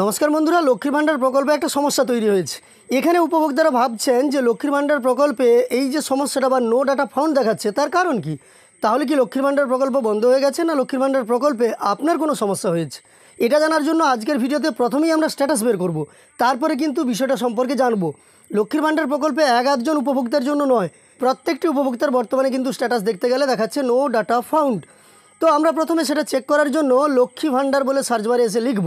নমস্কার বন্ধুরা লক্ষ্মীর ভাণ্ডার প্রকল্পে একটা সমস্যা তৈরি হয়েছে এখানে উপভোক্তারা ভাবছেন যে লক্ষ্মীর ভাণ্ডার প্রকল্পে এই যে সমস্যাটা বা নো ডাটা ফাউন্ড দেখাচ্ছে তার কারণ কি তাহলে কি লক্ষ্মীর ভাণ্ডার প্রকল্প বন্ধ হয়ে গেছে না লক্ষ্মীর ভাণ্ডার প্রকল্পে আপনার কোনো সমস্যা হয়েছে এটা জানার জন্য আজকের ভিডিওতে প্রথমেই আমরা স্ট্যাটাস বের করব তারপরে কিন্তু বিষয়টা সম্পর্কে জানবো লক্ষ্মীর ভাণ্ডার প্রকল্পে এক আধজন উপভোক্তার জন্য নয় প্রত্যেকটি উপভোক্তার বর্তমানে কিন্তু স্ট্যাটাস দেখতে গেলে দেখাচ্ছে নো ডাটা ফাউন্ড তো আমরা প্রথমে সেটা চেক করার জন্য লক্ষ্মী ভান্ডার বলে সার্চ বারে এসে লিখব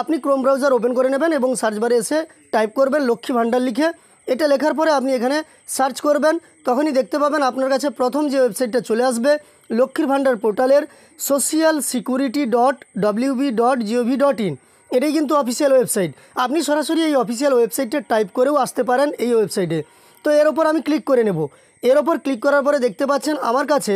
আপনি ক্রোম ব্রাউজার ওপেন করে নেবেন এবং সার্চ বারে এসে টাইপ করবেন লক্ষ্মী ভাণ্ডার লিখে এটা লেখার পরে আপনি এখানে সার্চ করবেন তখনই দেখতে পাবেন আপনার কাছে প্রথম যে ওয়েবসাইটটা চলে আসবে লক্ষ্মীর ভান্ডার পোর্টালের social security dot WB dot GOV dot in এটাই কিন্তু অফিসিয়াল ওয়েবসাইট আপনি সরাসরি এই অফিসিয়াল ওয়েবসাইটটা টাইপ করেও আসতে পারেন এই ওয়েবসাইটে তো এর ওপর আমি ক্লিক করে নেব এর ওপর ক্লিক করার পরে দেখতে পাচ্ছেন আমার কাছে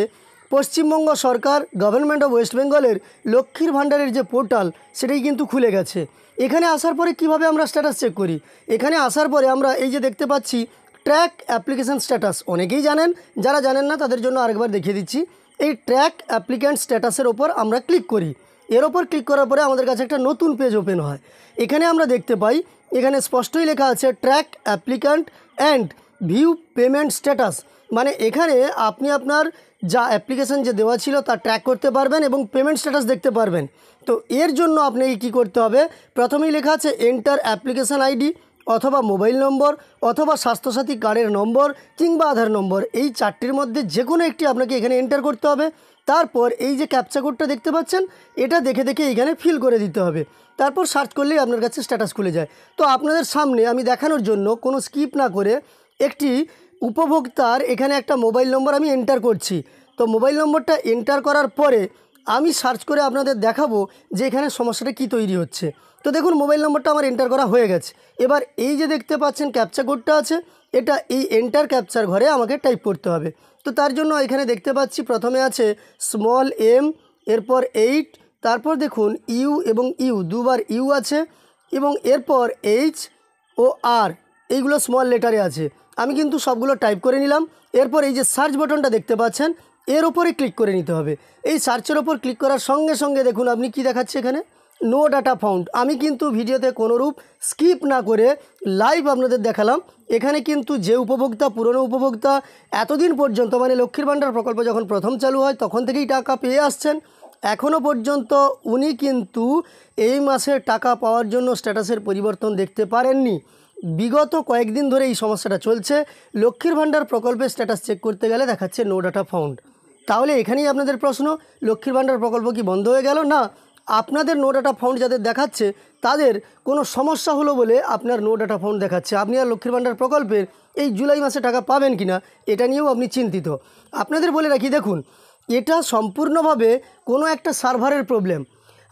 পশ্চিমবঙ্গ সরকার গভর্নমেন্ট অফ ওয়েস্ট বেঙ্গলের লক্ষ্মীর ভাণ্ডারের যে পোর্টাল সেটাই কিন্তু খুলে গেছে এখানে আসার পরে কিভাবে আমরা স্ট্যাটাস চেক করি এখানে আসার পরে আমরা এই যে দেখতে পাচ্ছি ট্র্যাক অ্যাপ্লিকেশান স্ট্যাটাস অনেকেই জানেন যারা জানেন না তাদের জন্য আরেকবার দেখিয়ে দিচ্ছি এই ট্র্যাক অ্যাপ্লিক্যান্ট স্ট্যাটাসের ওপর আমরা ক্লিক করি এর ওপর ক্লিক করার পরে আমাদের কাছে একটা নতুন পেজ ওপেন হয় এখানে আমরা দেখতে পাই এখানে স্পষ্টই লেখা আছে track applicant and view payment status মানে এখানে আপনি আপনার যা অ্যাপ্লিকেশান যে দেওয়া ছিল তা ট্র্যাক করতে পারবেন এবং পেমেন্ট স্ট্যাটাস দেখতে পারবেন তো এর জন্য আপনাকে কি করতে হবে প্রথমেই লেখা আছে এন্টার অ্যাপ্লিকেশান আইডি অথবা মোবাইল নম্বর অথবা স্বাস্থ্যসাথী কার্ডের নম্বর কিংবা আধার নম্বর এই চারটির মধ্যে যে কোনো একটি আপনাকে এখানে এন্টার করতে হবে তারপর এই যে ক্যাপচা কোডটা দেখতে পাচ্ছেন এটা দেখে দেখে এখানে ফিল করে দিতে হবে তারপর সার্চ করলেই আপনার কাছে স্ট্যাটাস খুলে যায় তো আপনাদের সামনে আমি দেখানোর জন্য কোনো স্কিপ না করে একটি উপভোক্তার এখানে একটা মোবাইল নম্বর আমি এন্টার করছি তো মোবাইল নম্বরটা এন্টার করার পরে আমি সার্চ করে আপনাদের দেখাবো যে এখানে সমস্যাটা কি তৈরি হচ্ছে তো দেখুন মোবাইল নম্বরটা আমার এন্টার করা হয়ে গেছে এবার এই যে দেখতে পাচ্ছেন ক্যাপচার কোডটা আছে এটা এই এন্টার ক্যাপচার ঘরে আমাকে টাইপ করতে হবে তো তার জন্য এখানে দেখতে পাচ্ছি প্রথমে আছে স্মল এম এরপর এইট তারপর দেখুন ইউ এবং ইউ দুবার ইউ আছে এবং এরপর এইচ ও আর এইগুলো স্মল লেটারে আছে আমি কিন্তু সবগুলো টাইপ করে নিলাম এরপর এই যে সার্চ বাটনটা দেখতে পাচ্ছেন এর ওপরে ক্লিক করে নিতে হবে এই সার্চের ওপর ক্লিক করার সঙ্গে সঙ্গে দেখুন আপনি কি দেখাচ্ছে এখানে নো ডাটা ফাউন্ড আমি কিন্তু ভিডিওতে কোনোরূপ স্কিপ না করে লাইভ আপনাদের দেখালাম এখানে কিন্তু যে উপভোক্তা পুরনো উপভোক্তা এতদিন পর্যন্ত মানে লক্ষ্মীর ভাণ্ডার প্রকল্প যখন প্রথম চালু হয় তখন থেকেই টাকা পেয়ে আসছেন এখনও পর্যন্ত উনি কিন্তু এই মাসের টাকা পাওয়ার জন্য স্ট্যাটাসের পরিবর্তন দেখতে পারেননি বিগত কয়েকদিন ধরে এই সমস্যাটা চলছে লক্ষ্মীর ভাণ্ডার প্রকল্পের স্ট্যাটাস চেক করতে গেলে দেখাচ্ছে নো ডাটা ফাউন্ড তাহলে এখানেই আপনাদের প্রশ্ন লক্ষ্মীর ভাণ্ডার প্রকল্প কি বন্ধ হয়ে গেল না আপনাদের নো ডাটা ফাউন্ড যাদের দেখাচ্ছে তাদের কোনো সমস্যা হলো বলে আপনার নো ডাটা ফাউন্ড দেখাচ্ছে আপনি আর লক্ষ্মীর ভাণ্ডার প্রকল্পের এই জুলাই মাসে টাকা পাবেন কি না এটা নিয়েও আপনি চিন্তিত আপনাদের বলে রাখি দেখুন এটা সম্পূর্ণভাবে কোনো একটা সার্ভারের প্রবলেম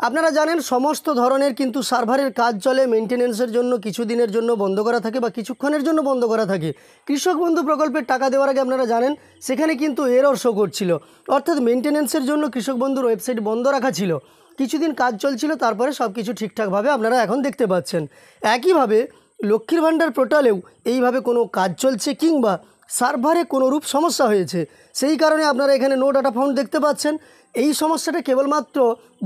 আপনারা জানেন সমস্ত ধরনের কিন্তু সার্ভারের কাজ চলে মেনটেন্যান্সের জন্য কিছু দিনের জন্য বন্ধ করা থাকে বা কিছুক্ষণের জন্য বন্ধ করা থাকে কৃষক বন্ধু প্রকল্পের টাকা দেওয়ার আগে আপনারা জানেন সেখানে কিন্তু এরর শো করছিল অর্থাৎ মেনটেন্যান্সের জন্য কৃষক বন্ধুর ওয়েবসাইট বন্ধ রাখা ছিল কিছুদিন কাজ চলছিল তারপরে সব কিছু ঠিকঠাকভাবে আপনারা এখন দেখতে পাচ্ছেন একইভাবে লক্ষ্মীর ভাণ্ডার পোর্টালেও এইভাবে কোনো কাজ চলছে কিংবা সার্ভারে কোনোরূপ সমস্যা হয়েছে সেই কারণে আপনারা এখানে নো ডাটা ফাউন্ড দেখতে পাচ্ছেন এই সমস্যাটা কেবলমাত্র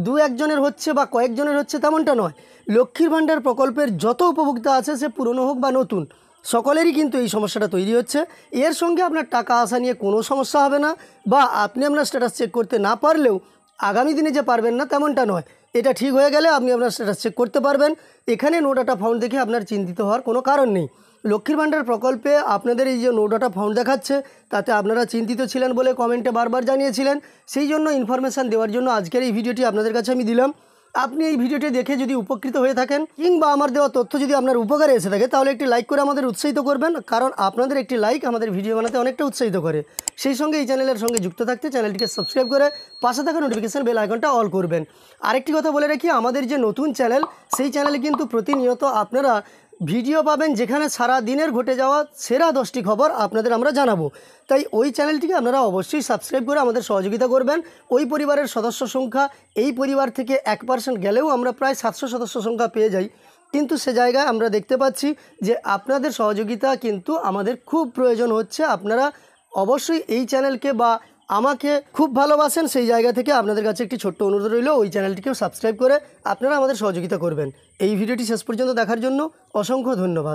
দু একজনের হচ্ছে বা কয়েকজনের হচ্ছে তেমনটা নয় লক্ষ্মীর ভাণ্ডার প্রকল্পের যত উপভোক্তা আছে সে পুরনো হোক বা নতুন সকলেরই কিন্তু এই সমস্যাটা তৈরি হচ্ছে এর সঙ্গে আপনার টাকা আসা নিয়ে কোনো সমস্যা হবে না বা আপনি আপনার স্ট্যাটাস চেক করতে না পারলেও আগামী দিনে যে পারবেন না তেমনটা নয় এটা ঠিক হয়ে গেলে আপনি আপনার স্ট্যাটাস চেক করতে পারবেন এখানে নো ডাটা ফাউন্ড দেখে আপনার চিন্তিত হওয়ার কোনো কারণ নেই লক্ষ্মীর ভাণ্ডার প্রকল্পে আপনাদের এই যে নো ডাটা ফাউন্ড দেখাচ্ছে তাতে আপনারা চিন্তিত ছিলেন বলে কমেন্টে বারবার জানিয়েছিলেন সেই জন্য ইনফরমেশান দেওয়ার জন্য আজকের এই ভিডিওটি আপনাদের কাছে আমি দিলাম আপনি এই ভিডিওটি দেখে যদি উপকৃত হয়ে থাকেন কিংবা আমার দেওয়া তথ্য যদি আপনার উপকারে এসে থাকে তাহলে একটি লাইক করে আমাদের উৎসাহিত করবেন কারণ আপনাদের একটি লাইক আমাদের ভিডিও বানাতে অনেকটা উৎসাহিত করে সেই সঙ্গে এই চ্যানেলের সঙ্গে যুক্ত থাকতে চ্যানেলটিকে সাবস্ক্রাইব করে পাশে থাকা নোটিফিকেশান বেল আইকনটা অল করবেন আরেকটি কথা বলে রাখি আমাদের যে নতুন চ্যানেল সেই চ্যানেলে কিন্তু প্রতিনিয়ত আপনারা ভিডিও পাবেন যেখানে সারা দিনের ঘটে যাওয়া সেরা দশটি খবর আপনাদের আমরা জানাবো তাই ওই চ্যানেলটিকে আপনারা অবশ্যই সাবস্ক্রাইব করে আমাদের সহযোগিতা করবেন ওই পরিবারের সদস্য সংখ্যা এই পরিবার থেকে এক পার্সেন্ট গেলেও আমরা প্রায় সাতশো সদস্য সংখ্যা পেয়ে যাই কিন্তু সে জায়গায় আমরা দেখতে পাচ্ছি যে আপনাদের সহযোগিতা কিন্তু আমাদের খুব প্রয়োজন হচ্ছে আপনারা অবশ্যই এই চ্যানেলকে বা আমাকে খুব ভালোবাসেন সেই জায়গা থেকে আপনাদের কাছে একটি ছোট্ট অনুরোধ রইল ওই চ্যানেলটিকেও সাবস্ক্রাইব করে আপনারা আমাদের সহযোগিতা করবেন এই ভিডিওটি শেষ পর্যন্ত দেখার জন্য অসংখ্য ধন্যবাদ